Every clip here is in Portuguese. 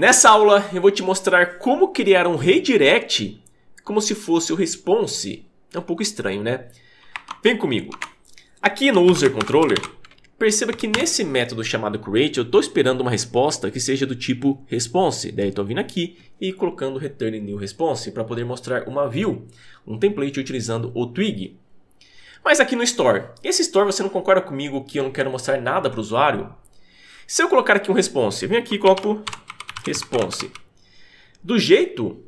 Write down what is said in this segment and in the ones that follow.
Nessa aula eu vou te mostrar como criar um redirect como se fosse o response. É um pouco estranho, né? Vem comigo. Aqui no user controller, perceba que nesse método chamado create eu estou esperando uma resposta que seja do tipo response. Daí estou vindo aqui e colocando return new response para poder mostrar uma view, um template utilizando o twig. Mas aqui no store, esse store você não concorda comigo que eu não quero mostrar nada para o usuário? Se eu colocar aqui um response, eu venho aqui e coloco response. Do jeito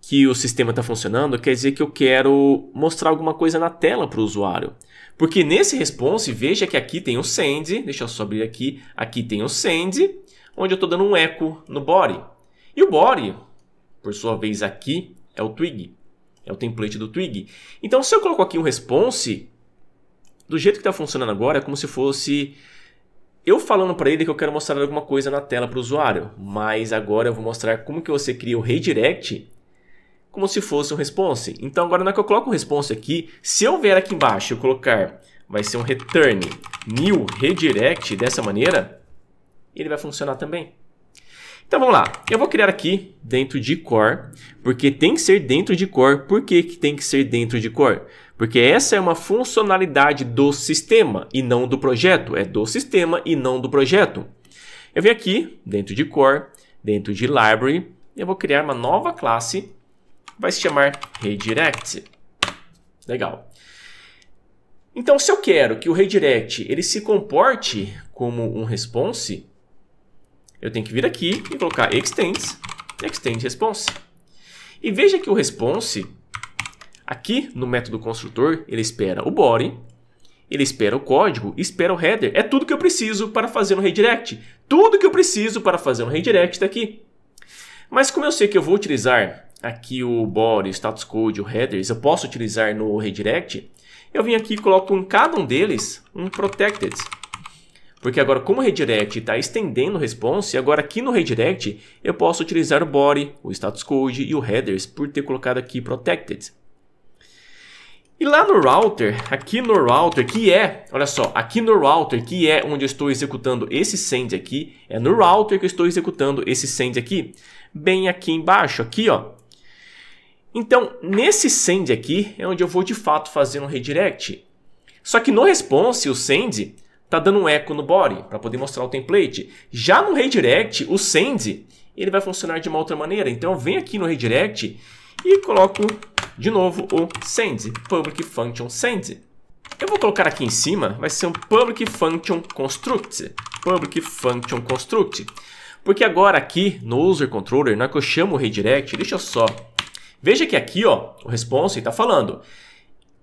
que o sistema está funcionando, quer dizer que eu quero mostrar alguma coisa na tela para o usuário. Porque nesse response, veja que aqui tem o send, deixa eu só abrir aqui, aqui tem o send, onde eu estou dando um eco no body. E o body, por sua vez aqui, é o twig, é o template do twig. Então se eu coloco aqui um response, do jeito que está funcionando agora, é como se fosse eu falando para ele que eu quero mostrar alguma coisa na tela para o usuário, mas agora eu vou mostrar como que você cria o redirect como se fosse um response. Então agora na que eu coloco o response aqui, se eu vier aqui embaixo eu colocar, vai ser um return new redirect dessa maneira, ele vai funcionar também. Então vamos lá, eu vou criar aqui dentro de core, porque tem que ser dentro de core. Por que, que tem que ser dentro de core? Porque essa é uma funcionalidade do sistema e não do projeto, é do sistema e não do projeto. Eu venho aqui dentro de core, dentro de library, eu vou criar uma nova classe, vai se chamar redirect. Legal. Então se eu quero que o redirect ele se comporte como um response, eu tenho que vir aqui e colocar extends, extend response. E veja que o response, aqui no método construtor, ele espera o body, ele espera o código, espera o header. É tudo que eu preciso para fazer um redirect. Tudo que eu preciso para fazer um redirect está aqui. Mas como eu sei que eu vou utilizar aqui o body, o status code, o headers, eu posso utilizar no redirect, eu vim aqui e coloco em cada um deles um protected. Porque agora, como o redirect está estendendo o response, agora aqui no redirect eu posso utilizar o body, o status code e o headers por ter colocado aqui protected. E lá no router, aqui no router, que é, olha só, aqui no router, que é onde eu estou executando esse send aqui, é no router que eu estou executando esse send aqui, bem aqui embaixo, aqui ó. Então, nesse send aqui é onde eu vou de fato fazer um redirect. Só que no response, o send, tá dando um eco no body para poder mostrar o template. Já no redirect, o send, ele vai funcionar de uma outra maneira. Então vem aqui no redirect e coloco de novo o send, public function send. Eu vou colocar aqui em cima, vai ser um public function construct, public function construct. Porque agora aqui no user controller, na hora que eu chamo o redirect, deixa eu só. Veja que aqui, ó, o response está falando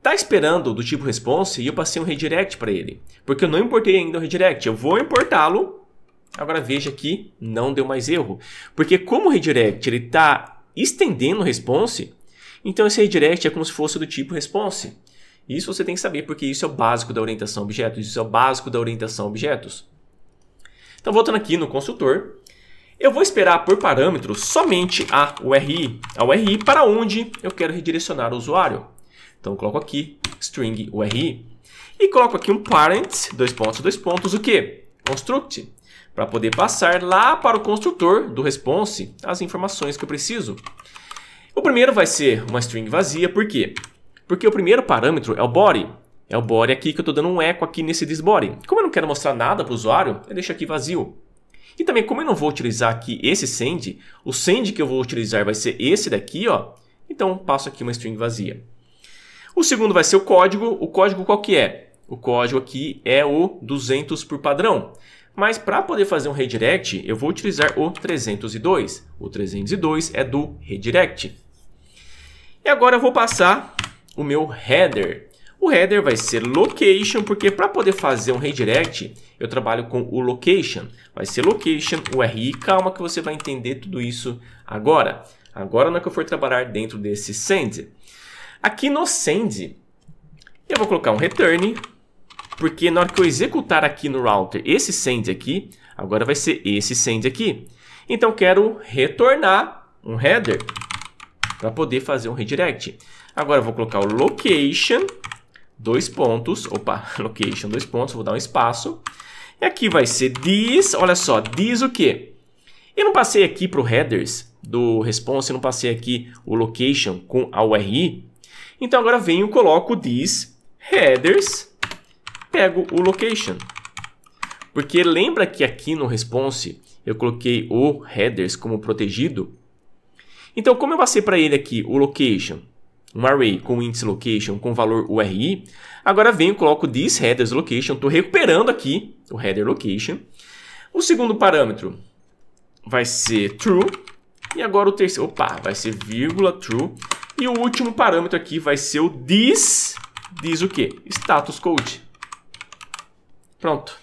tá esperando do tipo response e eu passei um redirect para ele. Porque eu não importei ainda o redirect, eu vou importá-lo. Agora veja que não deu mais erro. Porque como o redirect ele tá estendendo o response, então esse redirect é como se fosse do tipo response. Isso você tem que saber, porque isso é o básico da orientação a objetos, isso é o básico da orientação a objetos. Então, voltando aqui no consultor, eu vou esperar por parâmetro somente a URI, a URI para onde eu quero redirecionar o usuário. Então coloco aqui string URI e coloco aqui um parent, dois pontos, dois pontos, o que? Construct, para poder passar lá para o construtor do response as informações que eu preciso. O primeiro vai ser uma string vazia, por quê? Porque o primeiro parâmetro é o body. É o body aqui que eu estou dando um eco aqui nesse thisBody. Como eu não quero mostrar nada para o usuário, eu deixo aqui vazio. E também, como eu não vou utilizar aqui esse send, o send que eu vou utilizar vai ser esse daqui, ó. Então, passo aqui uma string vazia. O segundo vai ser o código. O código qual que é? O código aqui é o 200 por padrão. Mas para poder fazer um redirect, eu vou utilizar o 302. O 302 é do redirect. E agora eu vou passar o meu header. O header vai ser location, porque para poder fazer um redirect, eu trabalho com o location. Vai ser location, URI, calma que você vai entender tudo isso agora. Agora não é que eu for trabalhar dentro desse send. Aqui no send, eu vou colocar um return, porque na hora que eu executar aqui no router esse send aqui, agora vai ser esse send aqui. Então, quero retornar um header para poder fazer um redirect. Agora, eu vou colocar o location, dois pontos, opa, location, dois pontos, vou dar um espaço. E aqui vai ser this, olha só, diz o quê? Eu não passei aqui para o headers do response, eu não passei aqui o location com a URI, então agora venho, coloco this headers, pego o location. Porque lembra que aqui no response eu coloquei o headers como protegido? Então como eu passei para ele aqui o location, um array com índice location com valor URI, agora venho, coloco this headers location, estou recuperando aqui o header location. O segundo parâmetro vai ser true e agora o terceiro, opa, vai ser vírgula true e o último parâmetro aqui vai ser o this, diz o quê? Status code. Pronto.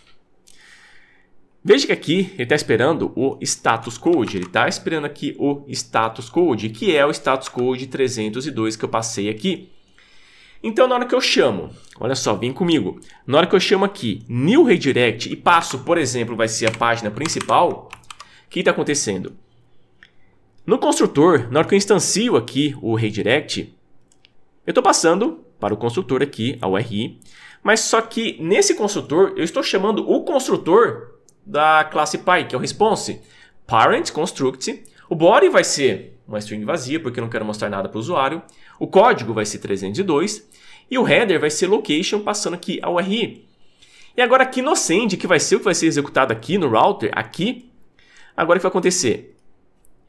Veja que aqui ele está esperando o status code, ele está esperando aqui o status code, que é o status code 302 que eu passei aqui. Então, na hora que eu chamo, olha só, vem comigo. Na hora que eu chamo aqui new redirect e passo, por exemplo, vai ser a página principal, o que está acontecendo? No construtor, na hora que eu instancio aqui o redirect, eu estou passando para o construtor aqui, a URI, mas só que nesse construtor eu estou chamando o construtor da classe Py que é o response. Parent construct. O body vai ser uma string vazia, porque eu não quero mostrar nada para o usuário. O código vai ser 302. E o header vai ser location, passando aqui a URI. E agora aqui no send, que vai ser o que vai ser executado aqui no router, aqui, agora o que vai acontecer?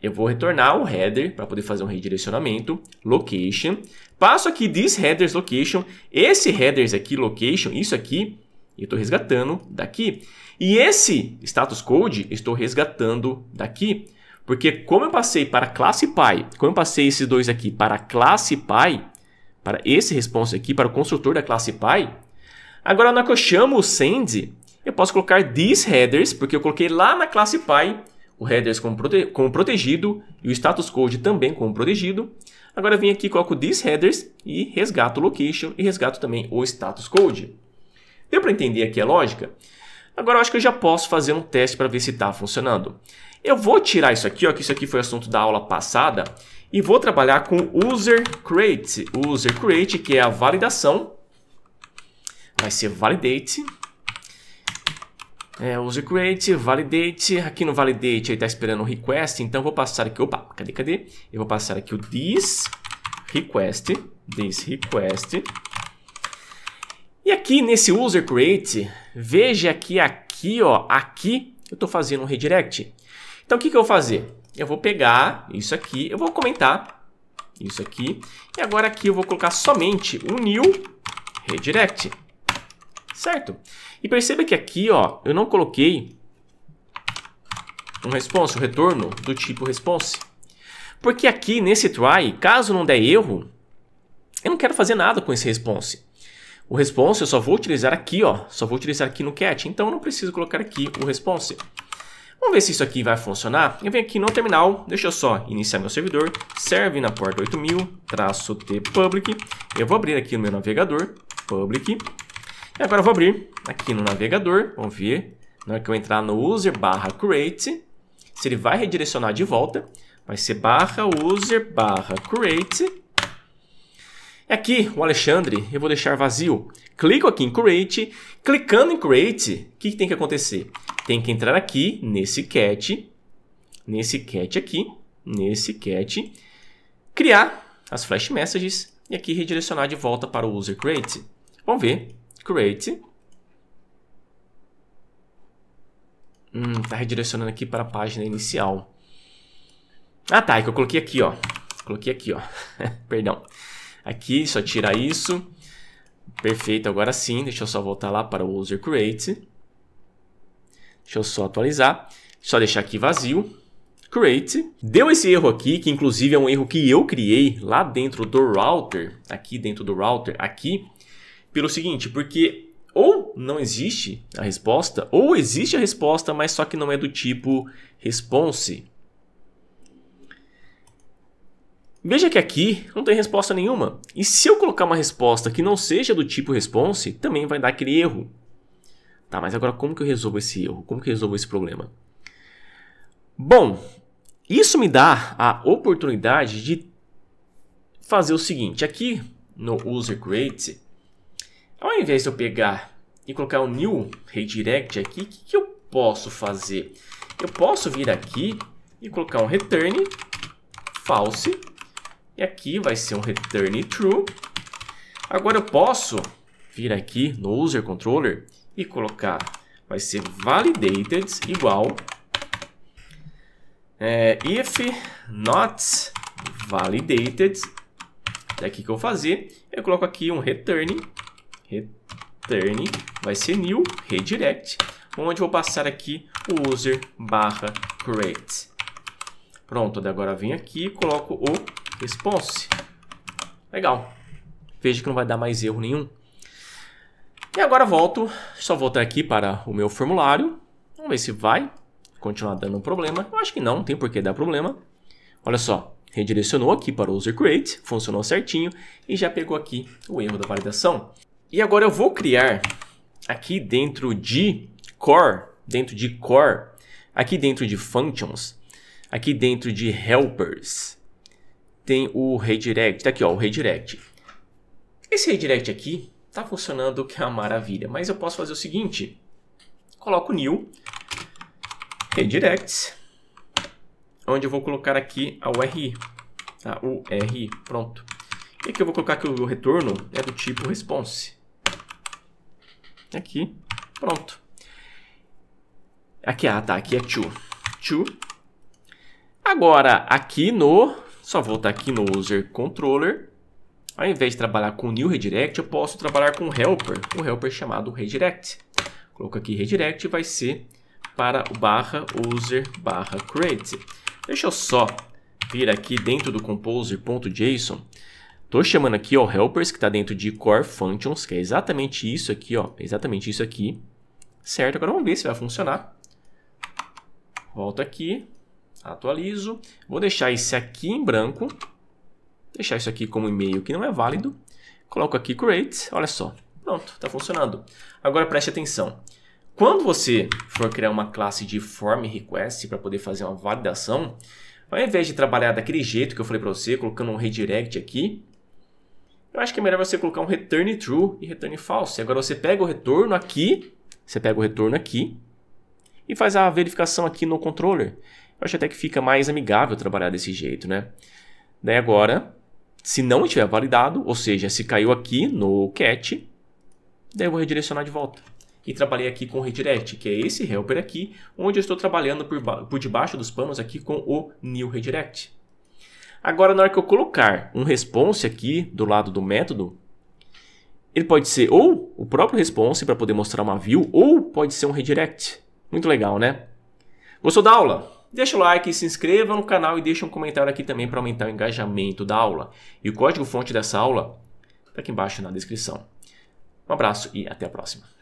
eu vou retornar o header para poder fazer um redirecionamento, location. Passo aqui this headers location, esse headers aqui location, isso aqui, eu estou resgatando daqui. E esse status code estou resgatando daqui, porque como eu passei para a classe pai, como eu passei esses dois aqui para a classe pai, para esse response aqui, para o construtor da classe pai, agora na que eu chamo o send, eu posso colocar these headers, porque eu coloquei lá na classe pai o headers como, prote como protegido e o status code também como protegido. Agora vim aqui, coloco this headers e resgato o location e resgato também o status code. Deu para entender aqui a lógica? Agora eu acho que eu já posso fazer um teste para ver se está funcionando. Eu vou tirar isso aqui, ó, que isso aqui foi assunto da aula passada, e vou trabalhar com user create, user create, que é a validação, vai ser validate é, use create, validate. Aqui no validate ele está esperando um request, então vou passar aqui. Opa, cadê, cadê? Eu vou passar aqui o this request. This request. E aqui nesse user create, veja que aqui, ó, aqui eu estou fazendo um redirect. Então o que, que eu vou fazer? Eu vou pegar isso aqui, eu vou comentar isso aqui. E agora aqui eu vou colocar somente um new redirect certo? E perceba que aqui, ó, eu não coloquei um response, um retorno do tipo response. Porque aqui nesse try, caso não der erro, eu não quero fazer nada com esse response. O response eu só vou utilizar aqui, ó, só vou utilizar aqui no cat, então eu não preciso colocar aqui o response. Vamos ver se isso aqui vai funcionar. Eu venho aqui no terminal, deixa eu só iniciar meu servidor, serve na porta 8000, traço t public. Eu vou abrir aqui no meu navegador, public. E agora eu vou abrir aqui no navegador, vamos ver. Na hora que eu entrar no user barra create, se ele vai redirecionar de volta, vai ser barra user barra create. E aqui, o Alexandre, eu vou deixar vazio. Clico aqui em create. Clicando em create, o que, que tem que acontecer? Tem que entrar aqui nesse cat, nesse cat aqui, nesse cat, criar as flash messages e aqui redirecionar de volta para o user create. Vamos ver create. Hum, tá redirecionando aqui para a página inicial. Ah, tá, é que eu coloquei aqui, ó. Coloquei aqui, ó. Perdão. Aqui, só tirar isso. Perfeito, agora sim. Deixa eu só voltar lá para o user create. Deixa eu só atualizar. Só deixar aqui vazio. Create. Deu esse erro aqui, que inclusive é um erro que eu criei lá dentro do router, aqui dentro do router, aqui, pelo seguinte, porque ou não existe a resposta, ou existe a resposta, mas só que não é do tipo response. Veja que aqui não tem resposta nenhuma. E se eu colocar uma resposta que não seja do tipo response, também vai dar aquele erro. Tá, mas agora como que eu resolvo esse erro? Como que eu resolvo esse problema? Bom, isso me dá a oportunidade de fazer o seguinte. Aqui no user create, ao invés de eu pegar e colocar o um new redirect aqui, o que, que eu posso fazer? Eu posso vir aqui e colocar um return false. E aqui vai ser um return true. Agora eu posso vir aqui no user controller e colocar, vai ser validated igual é, if not validated. Daqui é que eu vou fazer, eu coloco aqui um return return vai ser new redirect, onde vou passar aqui o user barra create. Pronto, agora vem aqui e coloco o response. Legal. Veja que não vai dar mais erro nenhum. E agora volto, só voltar aqui para o meu formulário. Vamos ver se vai continuar dando um problema. Eu acho que não, não tem por que dar problema. Olha só, redirecionou aqui para o user create, funcionou certinho e já pegou aqui o erro da validação. E agora eu vou criar aqui dentro de core, dentro de core, aqui dentro de functions, aqui dentro de helpers, tem o redirect, tá aqui ó, o redirect. Esse redirect aqui tá funcionando que é uma maravilha, mas eu posso fazer o seguinte, coloco new, redirects, onde eu vou colocar aqui a URI, a tá? URI, pronto. E aqui eu vou colocar que o retorno é do tipo response. Aqui. Pronto. Aqui, ah, tá. Aqui é to. To. Agora, aqui no... Só voltar aqui no User Controller. Ao invés de trabalhar com New Redirect, eu posso trabalhar com Helper. Um Helper chamado Redirect. Coloco aqui Redirect vai ser para o barra User barra Create. Deixa eu só vir aqui dentro do Composer.json Tô chamando aqui ó, o helpers que está dentro de core functions, que é exatamente isso aqui, ó, exatamente isso aqui. Certo, agora vamos ver se vai funcionar. Volto aqui, atualizo, vou deixar esse aqui em branco, deixar isso aqui como e-mail que não é válido, coloco aqui create, olha só, pronto, está funcionando. Agora preste atenção, quando você for criar uma classe de form request para poder fazer uma validação, ao invés de trabalhar daquele jeito que eu falei para você, colocando um redirect aqui, eu acho que é melhor você colocar um return true e return false. Agora você pega o retorno aqui, você pega o retorno aqui e faz a verificação aqui no controller. Eu acho até que fica mais amigável trabalhar desse jeito, né? Daí agora, se não estiver validado, ou seja, se caiu aqui no cat, daí eu vou redirecionar de volta. E trabalhei aqui com o redirect, que é esse helper aqui, onde eu estou trabalhando por, por debaixo dos panos aqui com o new redirect. Agora, na hora que eu colocar um response aqui do lado do método, ele pode ser ou o próprio response para poder mostrar uma view, ou pode ser um redirect. Muito legal, né? Gostou da aula? Deixa o like, se inscreva no canal e deixa um comentário aqui também para aumentar o engajamento da aula. E o código-fonte dessa aula está aqui embaixo na descrição. Um abraço e até a próxima.